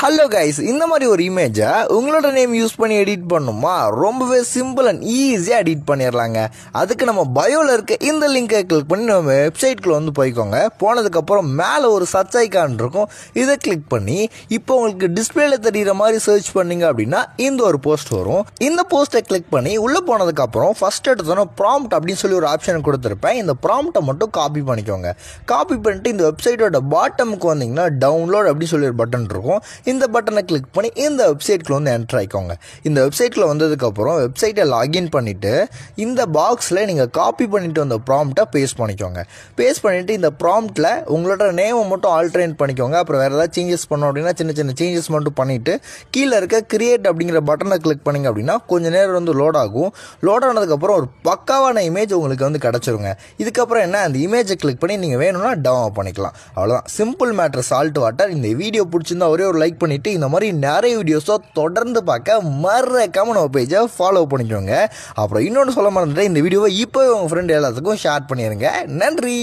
hello guys இந்த மாதிரி ஒரு இமேஜை உங்களோட நேம் யூஸ் பண்ணி எடிட் பண்ணுமா ரொம்பவே சிம்பிள் அண்ட் ஈஸியாக எடிட் பண்ணிடலாங்க அதுக்கு நம்ம பயோவில் இருக்க இந்த லிங்கை கிளிக் பண்ணி நம்ம வெப்சைட்குள்ளே வந்து போய்க்கோங்க போனதுக்கப்புறம் மேலே ஒரு சர்ச் ஐக்கான் இருக்கும் இதை கிளிக் பண்ணி இப்போ உங்களுக்கு டிஸ்பிளேல தெரிகிற மாதிரி சர்ச் பண்ணீங்க அப்படின்னா இந்த ஒரு போஸ்ட் வரும் இந்த போஸ்ட்டை கிளிக் பண்ணி உள்ளே போனதுக்கப்புறம் ஃபஸ்ட் எடுத்தோன்னா ப்ராம்ப்ட் அப்படின்னு சொல்லி ஒரு ஆப்ஷன் கொடுத்துருப்பேன் இந்த ப்ராம்ப்டை மட்டும் காப்பி பண்ணிக்கோங்க காப்பி பண்ணிட்டு இந்த வெப்சைட்டோட பாட்டமுக்கு வந்தீங்கன்னா டவுன்லோட் அப்படின்னு சொல்லி ஒரு பட்டன் இருக்கும் இந்த பட்டனை கிளிக் பண்ணி இந்த வெப்சைட்குள்ளே வந்து என்ட்ரு ஆகிக்கோங்க இந்த வெப்சைட்டில் வந்ததுக்கப்புறம் வெப்சைட்டை லாகின் பண்ணிவிட்டு இந்த பாக்ஸில் நீங்கள் காப்பி பண்ணிவிட்டு வந்த ப்ராம்ப்டை பேஸ்ட் பண்ணிக்கோங்க பேஸ்ட் பண்ணிவிட்டு இந்த ப்ராம்ப்ட்டில் உங்களோட நேமை மட்டும் ஆல்ட்ரேட் பண்ணிக்கோங்க அப்புறம் வேறு ஏதாவது சேஞ்சஸ் பண்ணோம் அப்படின்னா சின்ன சின்ன சேஞ்சஸ் மட்டும் பண்ணிவிட்டு கீழே இருக்க கிரியேட் அப்படிங்கிற பட்டனை கிளிக் பண்ணிங்க அப்படின்னா கொஞ்சம் நேரம் வந்து லோட் ஆகும் லோட் ஆனதுக்கப்புறம் ஒரு பக்காவான இமேஜ் உங்களுக்கு வந்து கிடச்சிருங்க இதுக்கப்புறம் என்ன அந்த இமேஜை கிளிக் பண்ணி நீங்கள் வேணும்னா டவுன்லோட் பண்ணிக்கலாம் அவ்வளோதான் சிம்பிள் மேட்ரு சால்ட் வாட்டர் இந்த வீடியோ பிடிச்சிருந்தா ஒரே ஒரு லைக் பண்ணிட்டு பண்ணிவிட்டு இந்த மாதிரி நிறைய வீடியோஸோ தொடர்ந்து பார்க்க மறக்காமல் நம்ம பேஜை ஃபாலோ பண்ணிக்கோங்க அப்புறம் இன்னொன்று சொல்ல மாதிரி இந்த வீடியோவை இப்போவே உங்கள் ஃப்ரெண்டு எல்லாத்துக்கும் ஷேர் பண்ணிடுங்க நன்றி